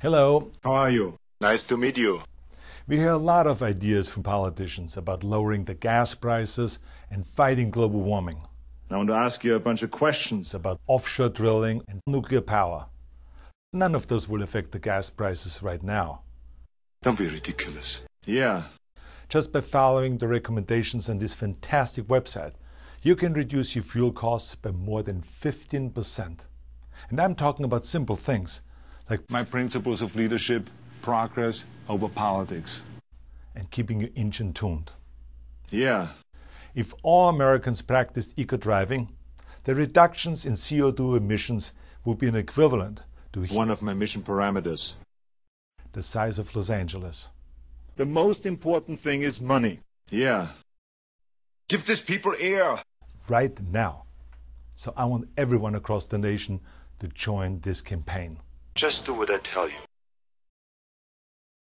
Hello. How are you? Nice to meet you. We hear a lot of ideas from politicians about lowering the gas prices and fighting global warming. I want to ask you a bunch of questions about offshore drilling and nuclear power. None of those will affect the gas prices right now. Don't be ridiculous. Yeah. Just by following the recommendations on this fantastic website, you can reduce your fuel costs by more than 15%. And I'm talking about simple things like my principles of leadership, progress over politics. And keeping your engine tuned. Yeah. If all Americans practiced eco-driving, the reductions in CO2 emissions would be an equivalent to one of my mission parameters. The size of Los Angeles. The most important thing is money. Yeah. Give these people air. Right now. So I want everyone across the nation to join this campaign. Just do what I tell you.